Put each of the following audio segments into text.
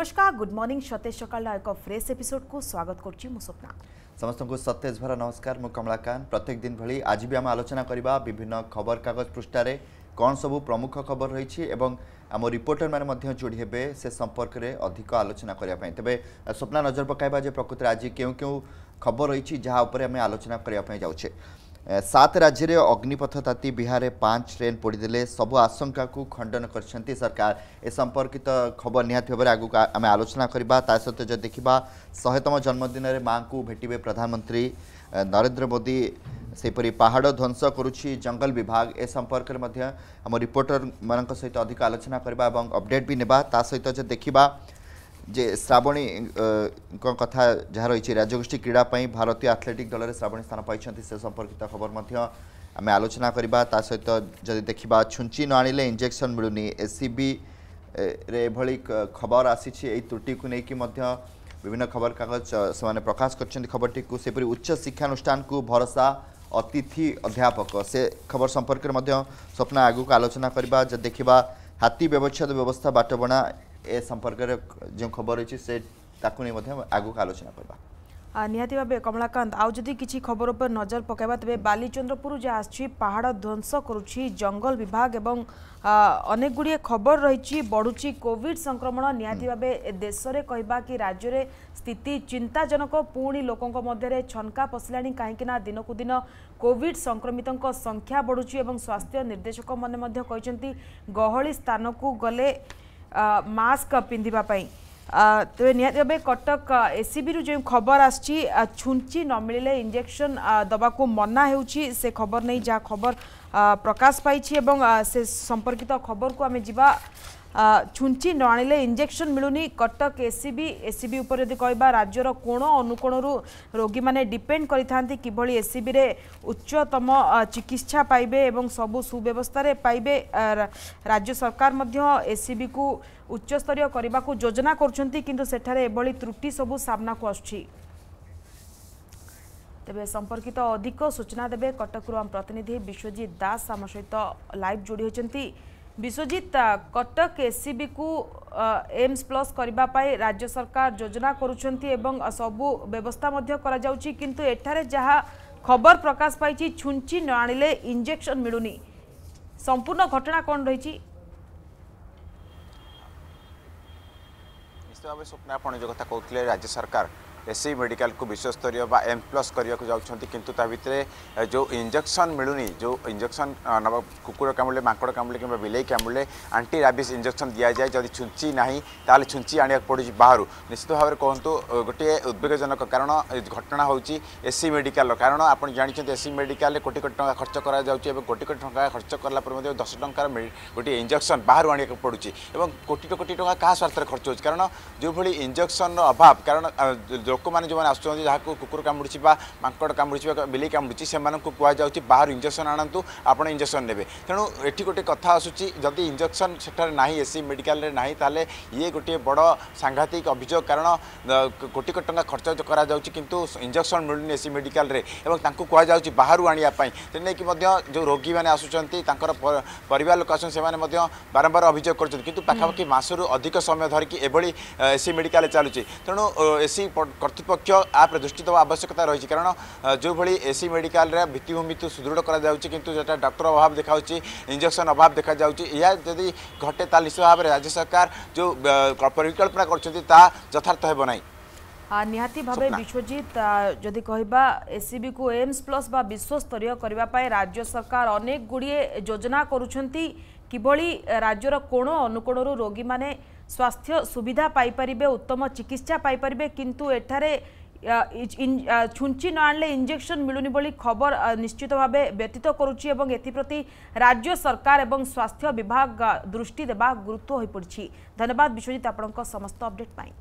নমস্কার good morning সতেজ সকাল এক ফ্রেশ এপিসোড কু স্বাগত করছি মু স্বপ্না সমস্ত সতেজ ভরা নমস্কার মু কমলাকান্ত প্রত্যেক দিন ভি আজ বি আমি আলোচনা করা বিভিন্ন খবর কাগজ পৃষ্ঠায় কণ সবু প্রমুখ খবর রয়েছে এবং ଆମ ରିପୋର୍ଟରମାନେ ମଧ୍ୟ ଯୋଡ଼ି ହେବେ ସେ ସମ୍ପର୍କରେ ଅଧିକ ଆଲୋଚନା କରିବା ପାଇଁ ତେବେ ସ୍ୱପ୍ନା ନଜର ପକାଇବା ଯେ ପ୍ରକୃତରେ ଆଜି କେଉଁ କେଉଁ ଖବର ରହିଛି ଯାହା ଉପରେ ଆମେ ଆଲୋଚନା କରିବା ପାଇଁ ଯାଉଛେ सात राज्य में अग्निपथताति बिहार पांच ट्रेन पोड़ीदे सब आशंका को खंडन कर सरकार ए संपर्कित खबर निहत भाव आगे आम आलोचना करवा सहित जब देखा शहेतम जन्मदिन में माँ को भेटे प्रधानमंत्री नरेंद्र मोदी से पहाड़ ध्वंस कर जंगल विभाग ए संपर्क में रिपोर्टर मान सहित अधिक आलोचना करवा अपडेट भी ने सहित जब देखा যে শ্রাবণী কথা যা রয়েছে রাজ্যগোষ্ঠী ক্রীড়া পাই ভারতীয় আথলেটিক দলের শ্রাবণী স্থান পাইছেন সে সম্পর্কিত খবর মধ্য আমি আলোচনা করা তা সহিত যদি দেখা ছুঞ্চি ন আনলে ইঞ্জেকশন মিলুনি এসিবি রে এভাবে খবর আসিছে এই ত্রুটিকে নেই মধ্যে বিভিন্ন খবর কাগজ সে প্রকাশ করছেন খবরটি সেপরি উচ্চ শিক্ষানুষ্ঠান কু ভরসা অতিথি অধ্যাপক সে খবর সম্পর্কে মধ্য স্বপ্ন আগুক আলোচনা করা যা দেখা হাতী ব্যবচ্ছেদ ব্যবস্থা বাটবণা এ সম্পর্কের যে খবর রয়েছে সে তাকে নিয়ে আগুক আলোচনা করবা নিহতি ভাবে কমলাকান্ত আউ যদি কিছু খবর উপরে নজর পকাইবা তবে বালিচন্দ্রপুর যে আসছি পাহাড় ধ্বংস করুছি জঙ্গল বিভাগ এবং অনেক গুড়িয়ে খবর রয়েছে বড়ুছি কোভিড সংক্রমণ নিহতি ভাবে দেশরে কহবা কি রাজ্যের স্থিতি চিন্তাজনক পুঁড়ি লোক মধ্যে ছনকা পশিলা কাহিঁকি না দিনকু দিন কোভিড সংক্রমিত সংখ্যা বড়ুছি এবং স্বাস্থ্য নির্দেশক মানে গহলি স্থানকু গলে मास्क पिंधापी ତେବେ ନିହାତି ଭାବେ କଟକ ଏସ୍ସିବିରୁ ଯେଉଁ ଖବର ଆସିଛି ଛୁଞ୍ଚି ନ ମିଳିଲେ ଇଞ୍ଜେକ୍ସନ୍ ଦେବାକୁ ମନା ହେଉଛି ସେ ଖବର ନେଇ ଯାହା ଖବର ପ୍ରକାଶ ପାଇଛି ଏବଂ ସେ ସମ୍ପର୍କିତ ଖବରକୁ ଆମେ ଯିବା ଛୁଞ୍ଚି ନ ଆଣିଲେ ଇଞ୍ଜେକ୍ସନ୍ ମିଳୁନି କଟକ ଏସ୍ସିବି ଏସ୍ସିବି ଉପରେ ଯଦି କହିବା ରାଜ୍ୟର କୋଣ ଅନୁକୋଣରୁ ରୋଗୀମାନେ ଡିପେଣ୍ଡ କରିଥାନ୍ତି କିଭଳି ଏସ୍ସିବିରେ ଉଚ୍ଚତମ ଚିକିତ୍ସା ପାଇବେ ଏବଂ ସବୁ ସୁବ୍ୟବସ୍ଥାରେ ପାଇବେ ରାଜ୍ୟ ସରକାର ମଧ୍ୟ ଏସ୍ସିବିକୁ ଉଚ୍ଚସ୍ତରୀୟ କରିବାକୁ ଯୋଜନା କରୁଛନ୍ତି କିନ୍ତୁ ସେଠାରେ ଏଭଳି ତ୍ରୁଟି ସବୁ ସାମ୍ନାକୁ ଆସୁଛି ତେବେ ସମ୍ପର୍କିତ ଅଧିକ ସୂଚନା ଦେବେ କଟକରୁ ଆମ ପ୍ରତିନିଧି ବିଶ୍ୱଜିତ ଦାସ ଆମ ସହିତ ଲାଇଭ୍ ଯୋଡ଼ି ହୋଇଛନ୍ତି বিশ্বজিৎ কটক এসিবি কু এমস প্লস করা রাজ্য সরকার যোজনা করছেন এবং সবু ব্যবস্থা করা যাচ্ছে কিন্তু এখানে যা খবর প্রকাশ পাইছি ছুঞ্চি ন আনলে ইঞ্জেকশন মিলুনি সম্পূর্ণ ঘটনা কম রয়েছে নিশ্চয় ভাবে স্বপ্না আপনার যে কথা কৌলে রাজ্য সরকার एससी मेडिकल को विश्वस्तरीय एम प्लस करवाक को जाऊँच कितु ता भितर जो इंजेक्शन मिलूनी जो इंजेक्शन कुकुर कामुड़े माकड़ कामुड़े कि बिलई कामुड़े आंटी राबिस इंजेक्शन दि जाए जदि छुंची ना तो छुंची आने पड़ू बाहर निश्चित भाव में कहतु गोटे उद्वेगजनक कारण घटना हूँ एससी मेडिकाल कारण आप जानते एससी मेडिकल कोटी कोटी टाँग खर्च कर कोटी कोटी टाँग खर्च कलापर दस टकर गोटे इंजेक्शन बाहर आने को पड़ू कोटी कोटी टाँग क्या स्वार्थ खर्च हो कारण जो भाई इंजेक्शन अभाव कारण ଲୋକମାନେ ଯେଉଁମାନେ ଆସୁଛନ୍ତି ଯାହାକୁ କୁକୁର କାମୁଡ଼ିଛି ବା ମାଙ୍କଡ଼ କାମୁଡ଼ିଛି ବା ବିଲେଇ କାମୁଡ଼ିଛି ସେମାନଙ୍କୁ କୁହାଯାଉଛି ବାହାରୁ ଇଞ୍ଜେକ୍ସନ୍ ଆଣନ୍ତୁ ଆପଣ ଇଞ୍ଜେକ୍ସନ୍ ନେବେ ତେଣୁ ଏଠି ଗୋଟେ କଥା ଆସୁଛି ଯଦି ଇଞ୍ଜେକ୍ସନ୍ ସେଠାରେ ନାହିଁ ଏସି ମେଡ଼ିକାଲରେ ନାହିଁ ତାହେଲେ ଇଏ ଗୋଟିଏ ବଡ଼ ସାଂଘାତିକ ଅଭିଯୋଗ କାରଣ କୋଟି କୋଟି ଟଙ୍କା ଖର୍ଚ୍ଚ କରାଯାଉଛି କିନ୍ତୁ ଇଞ୍ଜେକ୍ସନ୍ ମିଳୁନି ଏସି ମେଡ଼ିକାଲରେ ଏବଂ ତାଙ୍କୁ କୁହାଯାଉଛି ବାହାରୁ ଆଣିବା ପାଇଁ ନେଇକି ମଧ୍ୟ ଯେଉଁ ରୋଗୀମାନେ ଆସୁଛନ୍ତି ତାଙ୍କର ପରିବାର ଲୋକ ଆସୁଛନ୍ତି ସେମାନେ ମଧ୍ୟ ବାରମ୍ବାର ଅଭିଯୋଗ କରୁଛନ୍ତି କିନ୍ତୁ ପାଖାପାଖି ମାସରୁ ଅଧିକ ସମୟ ଧରିକି ଏଭଳି ଏସି ମେଡ଼ିକାଲ ଚାଲୁଛି ତେଣୁ ଏସି करतृपक्ष आप दृष्टि देव आवश्यकता रही है कहना जो भाई एसी सी मेडिकाल भित्तिमि तो सुदृढ़ कर डक्टर अभाव देखा इंजेक्शन अभाव देखा यादि घटे निश्चित भाव में राज्य सरकार जो परिकल्पना करथार्थ हे निहाती भाव विश्वजित जदि कह एसीबी को एम्स प्लस विश्वस्तरीय करने राज्य सरकार अनेक गुड़िए योजना करुँच कि राज्यर कोण अनुकोण रोगी मैंने ସ୍ୱାସ୍ଥ୍ୟ ସୁବିଧା ପାଇପାରିବେ ଉତ୍ତମ ଚିକିତ୍ସା ପାଇପାରିବେ କିନ୍ତୁ ଏଠାରେ ଛୁଞ୍ଚି ନ ଆଣିଲେ ଇଞ୍ଜେକ୍ସନ୍ ମିଳୁନି ବୋଲି ଖବର ନିଶ୍ଚିତ ଭାବେ ବ୍ୟତୀତ କରୁଛି ଏବଂ ଏଥିପ୍ରତି ରାଜ୍ୟ ସରକାର ଏବଂ ସ୍ୱାସ୍ଥ୍ୟ ବିଭାଗ ଦୃଷ୍ଟି ଦେବା ଗୁରୁତ୍ୱ ହୋଇପଡ଼ିଛି ଧନ୍ୟବାଦ ବିଶ୍ୱଜିତ ଆପଣଙ୍କ ସମସ୍ତ ଅପଡେଟ୍ ପାଇଁ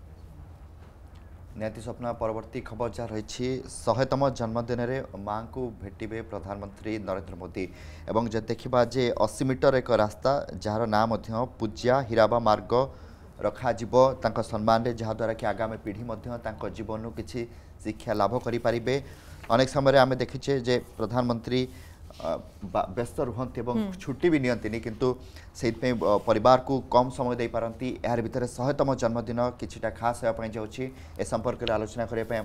ନିହାତି ସ୍ୱପ୍ନା ପରବର୍ତ୍ତୀ ଖବର ଯାହା ରହିଛି ଶହେତମ ଜନ୍ମଦିନରେ ମାଆଙ୍କୁ ଭେଟିବେ ପ୍ରଧାନମନ୍ତ୍ରୀ ନରେନ୍ଦ୍ର ମୋଦି ଏବଂ ଯଦି ଦେଖିବା ଯେ ଅଶୀ ମିଟର ଏକ ରାସ୍ତା ଯାହାର ନାଁ ମଧ୍ୟ ପୂଜା ହୀରାବା ମାର୍ଗ ରଖାଯିବ ତାଙ୍କ ସମ୍ମାନରେ ଯାହାଦ୍ୱାରା କି ଆଗାମୀ ପିଢ଼ି ମଧ୍ୟ ତାଙ୍କ ଜୀବନରୁ କିଛି ଶିକ୍ଷା ଲାଭ କରିପାରିବେ ଅନେକ ସମୟରେ ଆମେ ଦେଖିଛେ ଯେ ପ୍ରଧାନମନ୍ତ୍ରୀ ব্যস্ত রুহতি এবং ছুটি বি নিয়ন্তিনি কিন্তু সেইপাই পরিবারকু কম সময় দেইপারতি এর ভিতরে শহেতম জন্মদিন কিছুটা খাস হওয়া যাচ্ছি এ সম্পর্কে আলোচনা করা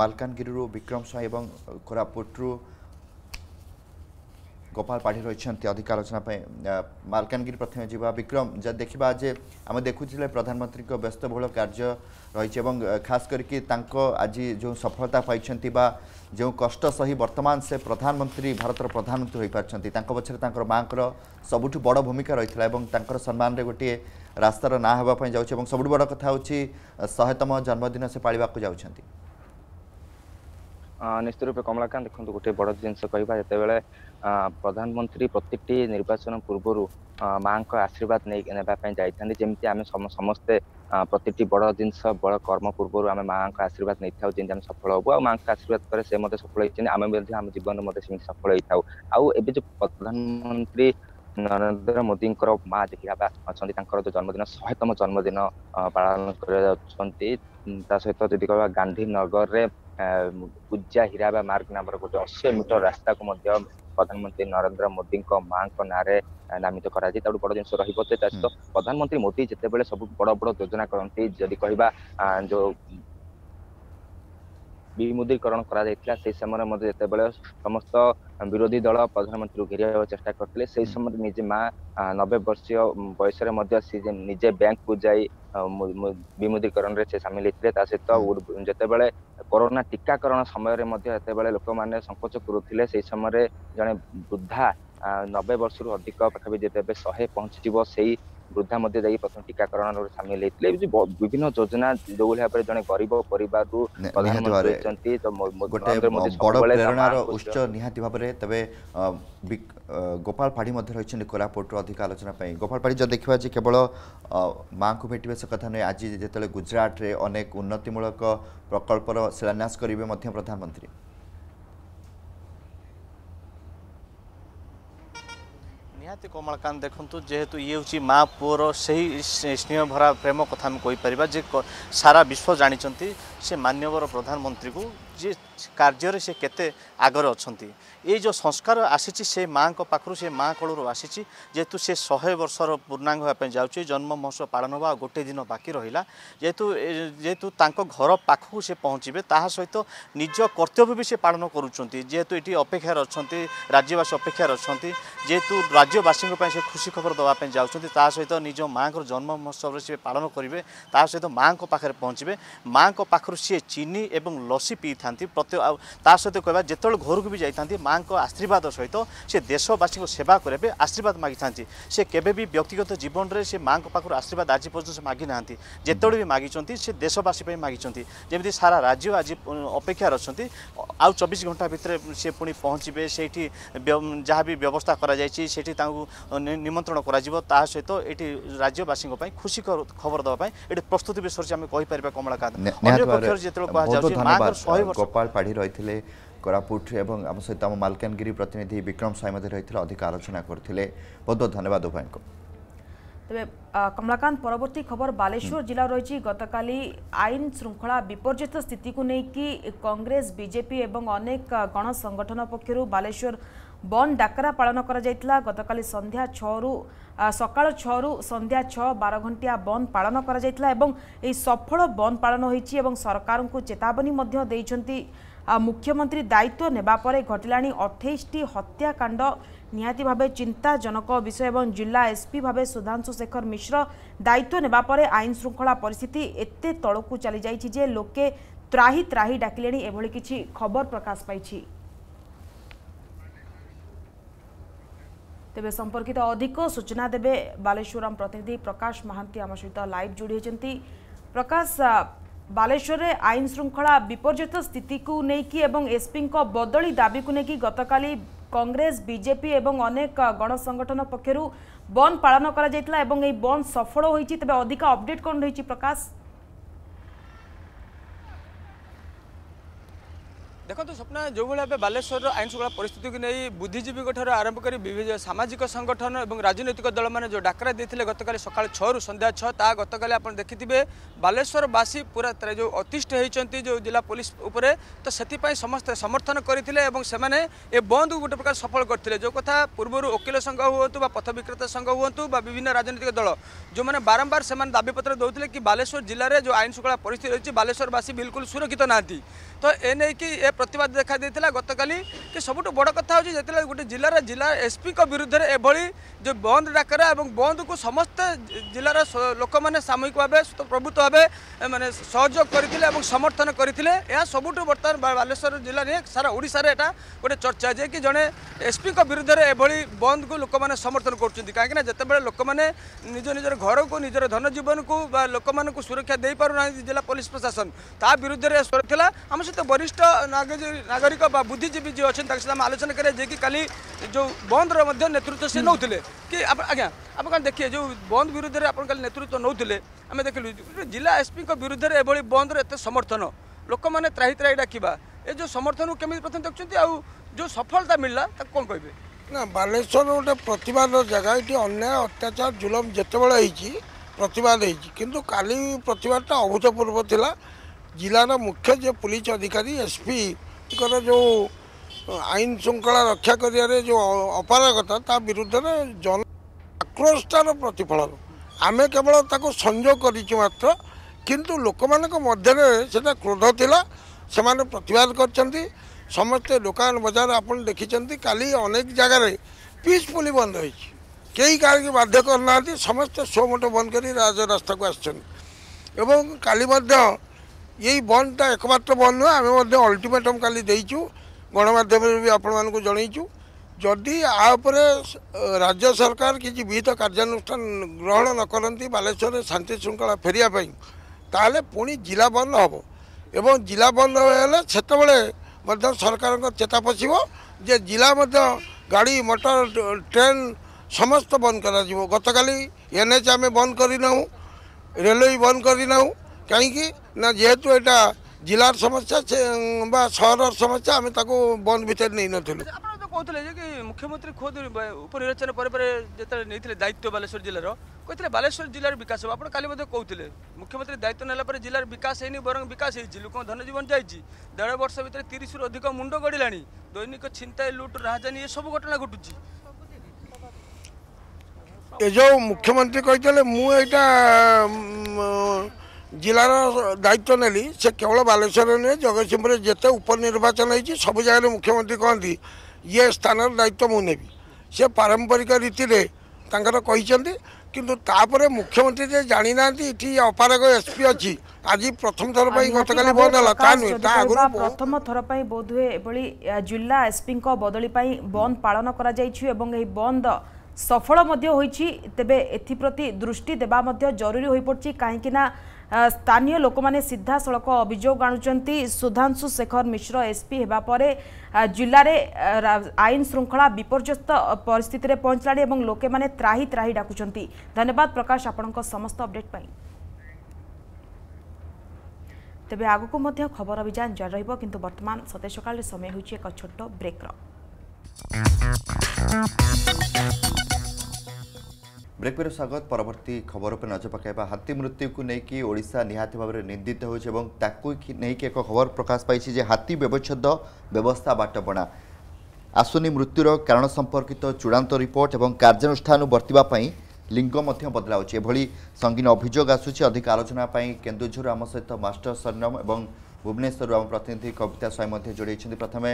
মালকানগিরি বিক্রম সাহ এবং কোরাপুটু গোপাল পাঠি রয়েছেন অধিক আলোচনা মালকানগিরি প্রথমে যা বিক্রম যা দেখা যে আমি দেখুলে প্রধানমন্ত্রী ব্যস্তবহুল কার্য রয়েছে এবং খাস করি আজ যে সফলতা পাইছেন বা যে কষ্ট সহি বর্তমান সে প্রধানমন্ত্রী ভারতের প্রধানমন্ত্রী হয়ে পারছেন পছরে তাঁর মাঙ্কর সবুঠু বড় ভূমিকা রয়েছে এবং তাঁর সম্মানের গোটিয়ে রাস্তার না হওয়া যাচ্ছে এবং সবুঠ বড় কথা হচ্ছে শহেতম জন্মদিন সে পাড়া যাচ্ছেন নিশ্চিত রূপে কমলাকান্ত দেখুন গোটিয়ে বড় জিনিস কহা যেতবে ପ୍ରଧାନମନ୍ତ୍ରୀ ପ୍ରତ୍ୟେକଟି ନିର୍ବାଚନ ପୂର୍ବରୁ ମାଆଙ୍କ ଆଶୀର୍ବାଦ ନେଇ ନେବା ପାଇଁ ଯାଇଥାନ୍ତି ଯେମିତି ଆମେ ସମ ସମସ୍ତେ ପ୍ରତିଟି ବଡ଼ ଜିନିଷ ବଡ଼ କର୍ମ ପୂର୍ବରୁ ଆମେ ମାଆଙ୍କ ଆଶୀର୍ବାଦ ନେଇଥାଉ ଯେମିତି ଆମେ ସଫଳ ହବୁ ଆଉ ମାଆଙ୍କ ଆଶୀର୍ବାଦ ପରେ ସେ ମଧ୍ୟ ସଫଳ ହେଇଛନ୍ତି ଆମେ ମଧ୍ୟ ଆମ ଜୀବନରେ ମଧ୍ୟ ସେମିତି ସଫଳ ହେଇଥାଉ ଆଉ ଏବେ ଯେଉଁ ପ୍ରଧାନମନ୍ତ୍ରୀ ନରେନ୍ଦ୍ର ମୋଦିଙ୍କର ମା ଦେଖିବା ଅଛନ୍ତି ତାଙ୍କର ଯେଉଁ ଜନ୍ମଦିନ ଶହେତମ ଜନ୍ମଦିନ ପାଳନ କରାଯାଉଛନ୍ତି ତା ସହିତ ଯଦି କହିବା ଗାନ୍ଧୀନଗରରେ ପୂଜା ହୀରାବା ମାର୍ଗ ନାମରେ ଗୋଟେ ଅଶୀ ମିଟର ରାସ୍ତାକୁ ମଧ୍ୟ ପ୍ରଧାନମନ୍ତ୍ରୀ ନରେନ୍ଦ୍ର ମୋଦିଙ୍କ ମାଙ୍କ ନାଁରେ ନାମିତ କରାଯାଏ ତାଠୁ ବଡ ଜିନିଷ ରହିବ ତା ସହିତ ପ୍ରଧାନମନ୍ତ୍ରୀ ମୋଦି ଯେତେବେଳେ ସବୁ ବଡ ବଡ ଯୋଜନା କରନ୍ତି ଯଦି କହିବା ଯୋଉ ବିମୁଦ୍ରୀକରଣ କରାଯାଇଥିଲା ସେହି ସମୟରେ ମଧ୍ୟ ଯେତେବେଳେ ସମସ୍ତ ବିରୋଧୀ ଦଳ ପ୍ରଧାନମନ୍ତ୍ରୀଙ୍କୁ ଘେରିବାକୁ ଚେଷ୍ଟା କରିଥିଲେ ସେହି ସମୟରେ ନିଜେ ମା ନବେ ବର୍ଷୀୟ ବୟସରେ ମଧ୍ୟ ସେ ନିଜେ ବ୍ୟାଙ୍କକୁ ଯାଇ ବିମୁଦ୍ରୀକରଣରେ ସେ ସାମିଲ ହେଇଥିଲେ ତା ସହିତ ଯେତେବେଳେ କରୋନା ଟୀକାକରଣ ସମୟରେ ମଧ୍ୟ ଯେତେବେଳେ ଲୋକମାନେ ସଙ୍କୋଚ କରୁଥିଲେ ସେଇ ସମୟରେ ଜଣେ ବୃଦ୍ଧା ନବେ ବର୍ଷରୁ ଅଧିକ ପାଖାପାଖି ଯେତେବେଳେ ଶହେ ପହଞ୍ଚିଯିବ ସେଇ ବୃଦ୍ଧା ମଧ୍ୟ ଯାଇ ପ୍ରଥମ ଟୀକାକରଣରେ ସାମିଲ ହେଇଥିଲେ ବିଭିନ୍ନ ଯୋଜନା ଯୋଉଭଳି ଭାବରେ ଜଣେ ଗରିବ ପରିବାରରୁ ଉତ୍ସ ନିହାତି ଭାବରେ ତେବେ ଗୋପାଳ ପାଢ଼ୀ ମଧ୍ୟ ରହିଛନ୍ତି କୋରାପୁଟରୁ ଅଧିକ ଆଲୋଚନା ପାଇଁ ଗୋପାଳ ପାଢ଼ୀ ଯଦି ଦେଖିବା ଯେ କେବଳ ମାଙ୍କୁ ଭେଟିବେ ସେ କଥା ନୁହେଁ ଆଜି ଯେତେବେଳେ ଗୁଜରାଟରେ ଅନେକ ଉନ୍ନତିମୂଳକ ପ୍ରକଳ୍ପର ଶିଳାନ୍ୟାସ କରିବେ ମଧ୍ୟ ପ୍ରଧାନମନ୍ତ୍ରୀ ନିହାତି କମଳକାନ୍ତ ଦେଖନ୍ତୁ ଯେହେତୁ ଇଏ ହେଉଛି ମା ପୁଅର ସେହି ସ୍ନେହ ଭରା ପ୍ରେମ କଥା ଆମେ କହିପାରିବା ଯେ ସାରା ବିଶ୍ୱ ଜାଣିଛନ୍ତି ସେ ମାନ୍ୟବର ପ୍ରଧାନମନ୍ତ୍ରୀକୁ ଯେ କାର୍ଯ୍ୟରେ ସେ କେତେ ଆଗରେ ଅଛନ୍ତି ଏଇ ଯେଉଁ ସଂସ୍କାର ଆସିଛି ସେ ମାଆଙ୍କ ପାଖରୁ ସେ ମା କୋଳରୁ ଆସିଛି ଯେହେତୁ ସେ ଶହେ ବର୍ଷର ପୂର୍ଣ୍ଣାଙ୍ଗ ହେବା ପାଇଁ ଯାଉଛି ଜନ୍ମ ମହୋତ୍ସବ ପାଳନ ହେବା ଆଉ ଗୋଟିଏ ଦିନ ବାକି ରହିଲା ଯେହେତୁ ଯେହେତୁ ତାଙ୍କ ଘର ପାଖକୁ ସେ ପହଞ୍ଚିବେ ତାହା ସହିତ ନିଜ କର୍ତ୍ତବ୍ୟ ବି ସେ ପାଳନ କରୁଛନ୍ତି ଯେହେତୁ ଏଠି ଅପେକ୍ଷାରେ ଅଛନ୍ତି ରାଜ୍ୟବାସୀ ଅପେକ୍ଷାରେ ଅଛନ୍ତି ଯେହେତୁ ରାଜ୍ୟବାସୀଙ୍କ ପାଇଁ ସେ ଖୁସି ଖବର ଦେବା ପାଇଁ ଯାଉଛନ୍ତି ତା ସହିତ ନିଜ ମାଆଙ୍କର ଜନ୍ମ ମହୋତ୍ସବରେ ସେ ପାଳନ କରିବେ ତା ସହିତ ମାଆଙ୍କ ପାଖରେ ପହଞ୍ଚିବେ ମାଆଙ୍କ ପାଖରୁ ସିଏ ଚିନି ଏବଂ ଲସି ପିଇ যাইথাନ୍ତି ପ୍ରତ୍ୟେକ ଆଉ ତା ସହିତ କହିବା ଯେତେବେଳେ ଘରକୁ ବି ଯାଇଥାନ୍ତି ମାଆଙ୍କ ଆଶୀର୍ବାଦ ସହିତ ସେ ଦେଶବାସୀଙ୍କ ସେବା କରିବା ପାଇଁ ଆଶୀର୍ବାଦ ମାଗିଥାନ୍ତି ସେ କେବେ ବି ବ୍ୟକ୍ତିଗତ ଜୀବନରେ ସେ ମାଆଙ୍କ ପାଖରୁ ଆଶୀର୍ବାଦ ଆଜି ପର୍ଯ୍ୟନ୍ତ ସେ ମାଗିନାହାନ୍ତି ଯେତେବେଳେ ବି ମାଗିଛନ୍ତି ସେ ଦେଶବାସୀ ପାଇଁ ମାଗିଛନ୍ତି ଯେମିତି ସାରା ରାଜ୍ୟ ଆଜି ଅପେକ୍ଷାରେ ଅଛନ୍ତି ଆଉ ଚବିଶ ଘଣ୍ଟା ଭିତରେ ସେ ପୁଣି ପହଞ୍ଚିବେ ସେଇଠି ଯାହା ବି ବ୍ୟବସ୍ଥା କରାଯାଇଛି ସେଠି ତାଙ୍କୁ ନିମନ୍ତ୍ରଣ କରାଯିବ ତାହା ସହିତ ଏଠି ରାଜ୍ୟବାସୀଙ୍କ ପାଇଁ ଖୁସି ଖବର ଦେବା ପାଇଁ ଏଠି ପ୍ରସ୍ତୁତି ବିଷୟରେ ଆମେ କହିପାରିବା କମଳାକାନ୍ତ ଅନ୍ୟ ପକ୍ଷରେ ଯେତେବେଳେ କୁହାଯାଉଛି ମାଆଙ୍କର ଶହେ ଗୋପାଳ ପାଢ଼ୀ ରହିଥିଲେ କୋରାପୁଟ ଏବଂ ଆମ ସହିତ ଆମ ମାଲକାନଗିରି ପ୍ରତିନିଧି ବିକ୍ରମ ସାଇ ମଧ୍ୟ ରହିଥିଲେ ଅଧିକ ଆଲୋଚନା କରିଥିଲେ ବହୁତ ବହୁତ ଧନ୍ୟବାଦ ଉଭୟଙ୍କୁ তবে কমলাকান্ত পরবর্তী খবর বালেশ্বর জেলা রয়েছে গতকালি আইন শৃঙ্খলা বিপর্যস্ত স্থিতিকে নেই কংগ্রেস বিজেপি এবং অনেক গণসংগঠন পক্ষ বালেশ্বর ବନ୍ଦ ଡାକରା ପାଳନ କରାଯାଇଥିଲା ଗତକାଲି ସନ୍ଧ୍ୟା ଛଅରୁ ସକାଳ ଛଅରୁ ସନ୍ଧ୍ୟା ଛଅ ବାର ଘଣ୍ଟିଆ ବନ୍ଦ ପାଳନ କରାଯାଇଥିଲା ଏବଂ ଏହି ସଫଳ ବନ୍ଦ ପାଳନ ହୋଇଛି ଏବଂ ସରକାରଙ୍କୁ ଚେତାବନୀ ମଧ୍ୟ ଦେଇଛନ୍ତି ମୁଖ୍ୟମନ୍ତ୍ରୀ ଦାୟିତ୍ୱ ନେବା ପରେ ଘଟିଲାଣି ଅଠେଇଶଟି ହତ୍ୟାକାଣ୍ଡ ନିହାତି ଭାବେ ଚିନ୍ତାଜନକ ବିଷୟ ଏବଂ ଜିଲ୍ଲା ଏସ୍ପି ଭାବେ ସୁଧାଂଶୁ ଶେଖର ମିଶ୍ର ଦାୟିତ୍ୱ ନେବା ପରେ ଆଇନ ଶୃଙ୍ଖଳା ପରିସ୍ଥିତି ଏତେ ତଳକୁ ଚାଲିଯାଇଛି ଯେ ଲୋକେ ତ୍ରାହି ତ୍ରାହି ଡାକିଲେଣି ଏଭଳି କିଛି ଖବର ପ୍ରକାଶ ପାଇଛି তেবে সম্পর্কিত অধিক সূচনা দেবে বালেশ্বরম প্রতিনিধি প্রকাশ মহান্তি আমার সহ লাইভ যোড়ি হয়েছেন প্রকাশ বালেশ্বরে আইন শৃঙ্খলা বিপর্যস্ত স্থিতিকু নেইকি এবং এসপি বদলি দাবিকু নেকি গতকালি কংগ্রেস বিজেপি এবং অনেক গণ সংগঠন পক্ষর বন্দ পালন করা এবং এই বন্ধ সফল হয়েছে তবে অধিক অপডেট কোন রয়েছে প্রকাশ ଦେଖନ୍ତୁ ସ୍ୱପ୍ନ ଯେଉଁଭଳି ଭାବେ ବାଲେଶ୍ୱରର ଆଇନ ଶୃଙ୍ଖଳା ପରିସ୍ଥିତିକୁ ନେଇ ବୁଦ୍ଧିଜୀବୀଙ୍କ ଠାରୁ ଆରମ୍ଭ କରି ବିଭିନ୍ନ ସାମାଜିକ ସଂଗଠନ ଏବଂ ରାଜନୈତିକ ଦଳମାନେ ଯେଉଁ ଡାକରା ଦେଇଥିଲେ ଗତକାଲି ସକାଳ ଛଅରୁ ସନ୍ଧ୍ୟା ଛଅ ତାହା ଗତକାଲି ଆପଣ ଦେଖିଥିବେ ବାଲେଶ୍ୱରବାସୀ ପୁରା ଯେଉଁ ଅତିଷ୍ଠ ହୋଇଛନ୍ତି ଯେଉଁ ଜିଲ୍ଲା ପୋଲିସ ଉପରେ ତ ସେଥିପାଇଁ ସମସ୍ତେ ସମର୍ଥନ କରିଥିଲେ ଏବଂ ସେମାନେ ଏ ବନ୍ଦକୁ ଗୋଟେ ପ୍ରକାର ସଫଳ କରିଥିଲେ ଯେଉଁ କଥା ପୂର୍ବରୁ ଓକିଲ ସଂଘ ହୁଅନ୍ତୁ ବା ପଥ ବିକ୍ରେତା ସଂଘ ହୁଅନ୍ତୁ ବା ବିଭିନ୍ନ ରାଜନୈତିକ ଦଳ ଯେଉଁମାନେ ବାରମ୍ବାର ସେମାନେ ଦାବିପତ୍ର ଦେଉଥିଲେ କି ବାଲେଶ୍ୱର ଜିଲ୍ଲାରେ ଯେଉଁ ଆଇନ ଶୃଙ୍ଖଳା ପରିସ୍ଥିତି ରହିଛି ବାଲେଶ୍ୱରବାସୀ ବିଲକୁଲ ସୁରକ୍ଷିତ ନାହାନ୍ତି ତ ଏ ନେଇକି ଏ প্রতবাদ দেখা দিয়েছিল গতকাল কি সবুঠ বড় কথা হচ্ছে যেত গোটে জেলার জেলা এসপি বিরুদ্ধে এভাবে যে বন্ধ ডাকরা এবং বন্ধকু সমস্ত জেলার লোক মানে সাময়িক ভাবে প্রভূত ভাবে মানে সহযোগ করে এবং সমর্থন করে সবুঠ বর্তমান বালেশ্বর জেলা নিয়ে সারা ওড়শার এটা গোটে চর্চা যে কি জনে এসপি বিরুদ্ধে এভাবে বন্ধকু লোক মানে সমর্থন করছেন কিনা যেতবে লোক মানে নিজ নিজের ঘরকু নিজের ধনজীবনকু বা লোক সুরক্ষা দিয়ে পু জেলা পুলিশ প্রশাসন তা বিরুদ্ধে স্বর লা আমার সহ বরিষ্ঠ নাগ ନାଗରିକ ବା ବୁଦ୍ଧିଜୀବୀ ଯିଏ ଅଛନ୍ତି ତାଙ୍କ ସହିତ ଆମେ ଆଲୋଚନା କରିବା ଯିଏକି କାଲି ଯେଉଁ ବନ୍ଦର ମଧ୍ୟ ନେତୃତ୍ୱ ସେ ନେଉଥିଲେ କି ଆଜ୍ଞା ଆପଣ କ'ଣ ଦେଖିବେ ଯେଉଁ ବନ୍ଦ ବିରୁଦ୍ଧରେ ଆପଣ କାଲି ନେତୃତ୍ୱ ନେଉଥିଲେ ଆମେ ଦେଖିଲୁ ଜିଲ୍ଲା ଏସ୍ପିଙ୍କ ବିରୁଦ୍ଧରେ ଏଭଳି ବନ୍ଦର ଏତେ ସମର୍ଥନ ଲୋକମାନେ ତ୍ରାହି ତ୍ରାହି ଡାକିବା ଏ ଯେଉଁ ସମର୍ଥନକୁ କେମିତି ପ୍ରଥମେ ଦେଖୁଛନ୍ତି ଆଉ ଯେଉଁ ସଫଳତା ମିଳିଲା ତାକୁ କ'ଣ କହିବେ ନା ବାଲେଶ୍ୱର ଗୋଟେ ପ୍ରତିବାଦ ଜାଗା ଏଠି ଅନ୍ୟାୟ ଅତ୍ୟାଚାର ଜୁଲମ ଯେତେବେଳେ ହେଇଛି ପ୍ରତିବାଦ ହେଇଛି କିନ୍ତୁ କାଲି ପ୍ରତିବାଦଟା ଅଭୂତପୂର୍ବ ଥିଲା જિલ્લાના મુખ્ય જે પોલીસ અધિકારી એસપીଙ୍କର ଯେଉଁ ଆଇନ ଶୃଙ୍ଖଳା ରକ୍ଷା କରିବାରେ ଯେଉଁ ଅପାରଗତା ତା ବିରୁଦ୍ଧରେ ଜନ ଆକ୍ରୋଶଟାର ପ୍ରତିଫଳନ ଆମେ କେବଳ ତାକୁ ସଂଯୋଗ କରିଛୁ ମାତ୍ର କିନ୍ତୁ ଲୋକମାନଙ୍କ ମଧ୍ୟରେ ସେଟା କ୍ରୋଧ ଥିଲା ସେମାନେ ପ୍ରତିବାଦ କରିଛନ୍ତି ସମସ୍ତେ ଦୋକାନ ବଜାର ଆପଣ ଦେଖିଛନ୍ତି କାଲି ଅନେକ ଜାଗାରେ ପିସ୍ଫୁଲି ବନ୍ଦ ହୋଇଛି କେହି କାହାରିକି ବାଧ୍ୟ କରୁନାହାନ୍ତି ସମସ୍ତେ ସୋମୋଟ ବନ୍ଦ କରି ରାଜରାସ୍ତାକୁ ଆସିଛନ୍ତି ଏବଂ କାଲି ମଧ୍ୟ এই বন্ডটা একমাত্র বন্ড নয় ଆମେ ମଧ୍ୟ ଅଲ୍ଟିମେଟମ୍ କାଲି ଦେଇଛୁ ଗଣମାଧ୍ୟମରେ ବି ଆପଣମାନଙ୍କୁ ଜଣାଇଛୁ ଯଦି ଆ ଉପରେ ରାଜ୍ୟ ସରକାର କିଛି ବିହିତ କାର୍ଯ୍ୟାନୁଷ୍ଠାନ ଗ୍ରହଣ ନ କରନ୍ତି ବାଲେଶ୍ୱରରେ ଶାନ୍ତି ଶୃଙ୍ଖଳା ଫେରିବା ପାଇଁ ତାହେଲେ ପୁଣି ଜିଲ୍ଲା ବନ୍ଦ ହେବ ଏବଂ ଜିଲ୍ଲା ବନ୍ଦ ହେଲେ ସେତେବେଳେ ମଧ୍ୟ ସରକାରଙ୍କ ଚେତା ପଶିବ ଯେ ଜିଲ୍ଲା ମଧ୍ୟ ଗାଡ଼ି ମଟର ଟ୍ରେନ୍ ସମସ୍ତ ବନ୍ଦ କରାଯିବ ଗତକାଲି ଏନ୍ ଏଚ୍ ଆମେ ବନ୍ଦ କରିନାହୁଁ ରେଲୱେ ବନ୍ଦ କରିନାହୁଁ କାହିଁକି না যেহেতু এটা জেলার সমস্যা বা সহরর সমস্যা আমি তাকে বন্ধ ভিতরে নেই নথিলু କହୁଥିଲେ ଯେ କି ମୁଖ୍ୟମନ୍ତ୍ରୀ ଖୋଦ ଉପନିର୍ବାଚନ ପରେ ପରେ ଯେତେବେଳେ ନେଇଥିଲେ ଦାୟିତ୍ୱ ବାଲେଶ୍ୱର ଜିଲ୍ଲାର କହିଥିଲେ ବାଲେଶ୍ୱର ଜିଲ୍ଲାର ବିକାଶ ହେବ ଆପଣ କାଲି ମଧ୍ୟ କହୁଥିଲେ ମୁଖ୍ୟମନ୍ତ୍ରୀ ଦାୟିତ୍ୱ ନେଲା ପରେ ଜିଲ୍ଲାର ବିକାଶ ହେଇନି ବରଂ ବିକାଶ ହେଇଛି ଲୋକଙ୍କ ଧନଜୀବନ ଯାଇଛି ଦେଢ଼ ବର୍ଷ ଭିତରେ ତିରିଶରୁ ଅଧିକ ମୁଣ୍ଡ ଗଡ଼ିଲାଣି ଦୈନିକ ଛିନ୍ତାଇ ଲୁଟ୍ ରାହାଜାନୀ ଏସବୁ ଘଟଣା ଘଟୁଛି ଏ ଯେଉଁ ମୁଖ୍ୟମନ୍ତ୍ରୀ କହିଥିଲେ ମୁଁ ଏଇଟା ଜିଲ୍ଲାର ଦାୟିତ୍ୱ ନେଲି ସେ କେବଳ ବାଲେଶ୍ୱରରେ ନୁହେଁ ଜଗତସିଂହପୁରରେ ଯେତେ ଉପନିର୍ବାଚନ ହେଇଛି ସବୁ ଜାଗାରେ ମୁଖ୍ୟମନ୍ତ୍ରୀ କହନ୍ତି ଇଏ ସ୍ଥାନର ଦାୟିତ୍ୱ ମୁଁ ନେବି ସେ ପାରମ୍ପରିକ ରୀତିରେ ତାଙ୍କର କହିଛନ୍ତି କିନ୍ତୁ ତାପରେ ମୁଖ୍ୟମନ୍ତ୍ରୀ ଯେ ଜାଣିନାହାନ୍ତି ଏଠି ଅପାରଗ ଏସ୍ପି ଅଛି ଆଜି ପ୍ରଥମ ଥର ପାଇଁ ଗତକାଲି ବନ୍ଦ ହେଲା ତା ନୁହେଁ ତା ଆଗରୁ ପ୍ରଥମ ଥର ପାଇଁ ବୋଧହୁଏ ଏଭଳି ଜିଲ୍ଲା ଏସ୍ପିଙ୍କ ବଦଳି ପାଇଁ ବନ୍ଦ ପାଳନ କରାଯାଇଛି ଏବଂ ଏହି ବନ୍ଦ ସଫଳ ମଧ୍ୟ ହୋଇଛି ତେବେ ଏଥିପ୍ରତି ଦୃଷ୍ଟି ଦେବା ମଧ୍ୟ ଜରୁରୀ ହୋଇପଡ଼ିଛି କାହିଁକିନା ସ୍ଥାନୀୟ ଲୋକମାନେ ସିଧାସଳଖ ଅଭିଯୋଗ ଆଣୁଛନ୍ତି ସୁଧାଂଶୁ ଶେଖର ମିଶ୍ର ଏସ୍ପି ହେବା ପରେ ଜିଲ୍ଲାରେ ଆଇନ ଶୃଙ୍ଖଳା ବିପର୍ଯ୍ୟସ୍ତ ପରିସ୍ଥିତିରେ ପହଞ୍ଚିଲାଣି ଏବଂ ଲୋକମାନେ ତ୍ରାହି ତ୍ରାହି ଡାକୁଛନ୍ତି ଧନ୍ୟବାଦ ପ୍ରକାଶ ଆପଣଙ୍କ ସମସ୍ତ ଅପଡେଟ୍ ପାଇଁ ତେବେ ଆଗକୁ ମଧ୍ୟ ଖବର ଅଭିଯାନ ଜାରି ରହିବ କିନ୍ତୁ ବର୍ତ୍ତମାନ ସତେ ସକାଳରେ ସମୟ ହେଉଛି ଏକ ଛୋଟ ବ୍ରେକ୍ର ব্রেক পের স্বাগত পরবর্তী খবর উপরে নজর পকাইবা হাতী মৃত্যুকু নেইকি ওড়িশা নিহাতি ভাবে নিন্দিত হয়েছে এবং তাকু নেইকি এক খবর প্রকাশ পাইছে যে হাতী ব্যবচ্ছেদ ব্যবস্থা বাটবণা আসুনি মৃত্যুর কারণ সম্পর্কিত চূড়ান্ত রিপোর্ট এবং কার্যানুষ্ঠান বর্তিবা পাই লিঙ্গ মধ্যে বদলাউছে এভাবে সঙ্গীন অভিযোগ আসুচি অধিক আলোচনা পাই কেন্দুঝর আম সহ মাস্টর সর্ণম এবং ভুবনেশ্বর আম প্রতিনিধি কবিতা স্বাই মধ্যে যোড়াইছেন প্রথমে